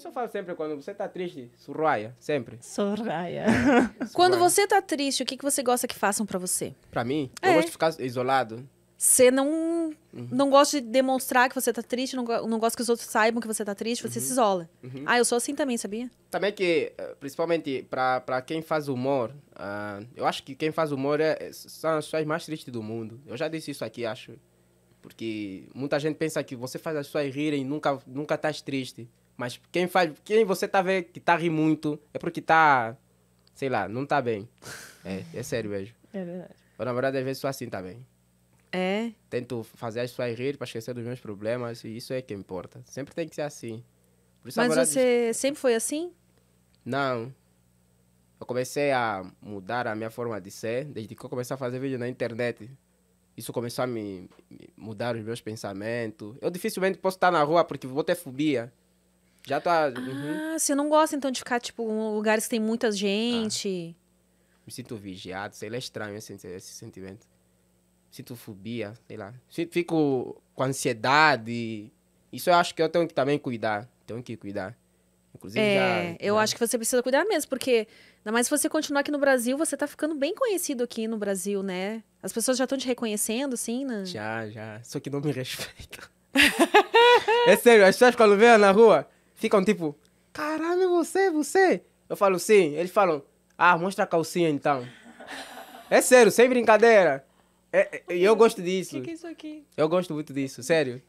isso eu falo sempre quando você tá triste, surraia, sempre. Sorraia. É. Quando você tá triste, o que, que você gosta que façam para você? Para mim, eu é. gosto de ficar isolado. Você não, uhum. não gosta de demonstrar que você tá triste, não, não gosta que os outros saibam que você tá triste, você uhum. se isola. Uhum. Ah, eu sou assim também, sabia? Também que, eh, principalmente para quem faz humor, ah, eu acho que quem faz humor é, é, são as pessoas mais tristes do mundo. Eu já disse isso aqui, acho. Porque muita gente pensa que você faz as pessoas rirem e nunca, nunca estás triste. Mas quem faz. Quem você tá vendo que tá rindo muito é porque tá. Sei lá, não tá bem. É, é sério mesmo. É verdade. O na verdade, às vezes só assim também. É? Tento fazer as suas rir para esquecer dos meus problemas e isso é que importa. Sempre tem que ser assim. Isso, Mas você sempre foi assim? Não. Eu comecei a mudar a minha forma de ser desde que eu comecei a fazer vídeo na internet. Isso começou a me mudar os meus pensamentos. Eu dificilmente posso estar na rua porque vou ter fobia. Já tá. Uhum. Ah, você não gosta então de ficar, tipo, em lugares que tem muita ah. gente? Ah. Me sinto vigiado, sei lá, é estranho assim, esse, esse sentimento. Sinto fobia, sei lá. Fico com ansiedade. Isso eu acho que eu tenho que também cuidar. Tenho que cuidar. Inclusive, é, já, eu acho que você precisa cuidar mesmo, porque ainda mais se você continuar aqui no Brasil, você tá ficando bem conhecido aqui no Brasil, né? As pessoas já estão te reconhecendo, sim, né? Já, já. Só que não me respeitam. é sério, as pessoas quando vêm na rua, ficam tipo, caramba, você, você. Eu falo, sim. Eles falam, ah, mostra a calcinha então. É sério, sem brincadeira. É, é, eu gosto disso. O que, que é isso aqui? Eu gosto muito disso, sério.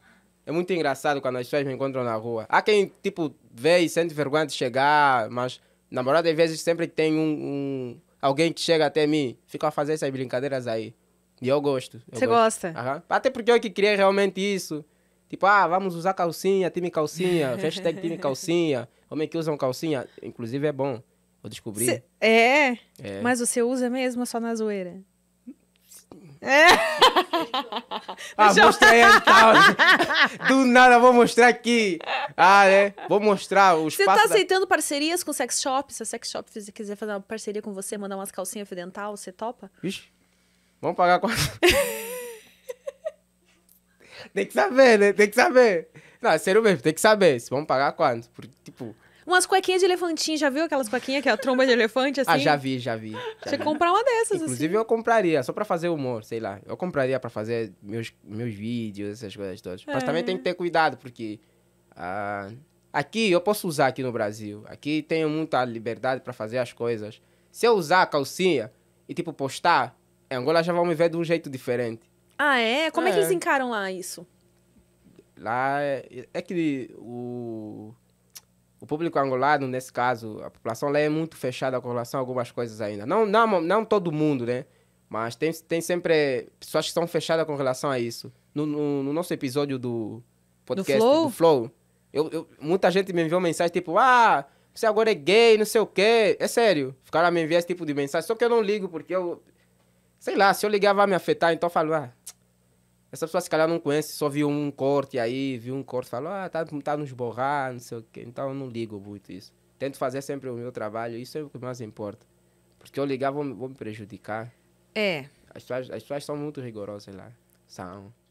É muito engraçado quando as pessoas me encontram na rua. Há quem, tipo, vê e sente vergonha de chegar, mas na maioria das vezes sempre que tem um, um, alguém que chega até mim, fica a fazer essas brincadeiras aí. E eu gosto. Você gosta? Até porque eu que criei realmente isso. Tipo, ah, vamos usar calcinha, time calcinha, hashtag time calcinha, homem que usam calcinha. Inclusive é bom, eu descobri. Cê... É? é? Mas você usa mesmo só na zoeira? É. ah, mostrei então. Do nada, vou mostrar aqui. Ah, né? Vou mostrar os Você tá aceitando da... parcerias com sex shop? Se a sex shop quiser fazer uma parceria com você, mandar umas calcinhas fidental, você topa? Vixe, vamos pagar quanto? tem que saber, né? Tem que saber. Não, é sério mesmo, tem que saber. Se vão pagar quanto? Porque, tipo. Umas cuequinhas de elefantinho, já viu aquelas cuequinhas que é a tromba de elefante, ah, assim? Ah, já vi, já vi. Você comprar uma dessas, assim. Inclusive, assim. eu compraria, só pra fazer humor, sei lá. Eu compraria pra fazer meus, meus vídeos, essas coisas todas. É. Mas também tem que ter cuidado, porque... Ah, aqui, eu posso usar aqui no Brasil. Aqui tenho muita liberdade pra fazer as coisas. Se eu usar a calcinha e, tipo, postar, em Angola já vão me ver de um jeito diferente. Ah, é? Como é, é que eles é. encaram lá isso? Lá é, é que o, o público angolano, nesse caso, a população lá é muito fechada com relação a algumas coisas ainda. Não, não, não todo mundo, né? Mas tem, tem sempre pessoas que são fechadas com relação a isso. No, no, no nosso episódio do podcast do Flow, do Flow eu, eu, muita gente me enviou mensagem tipo, ah, você agora é gay, não sei o quê. É sério. Ficaram a me enviar esse tipo de mensagem. Só que eu não ligo, porque eu. Sei lá, se eu ligar vai me afetar, então eu falo, ah, essa pessoa se calhar não conhece, só viu um corte aí, viu um corte, falou, ah, tá, tá nos borrar, não sei o quê. Então eu não ligo muito isso. Tento fazer sempre o meu trabalho, isso é o que mais importa. Porque eu ligar vou, vou me prejudicar. É. As pessoas, as pessoas são muito rigorosas lá. São.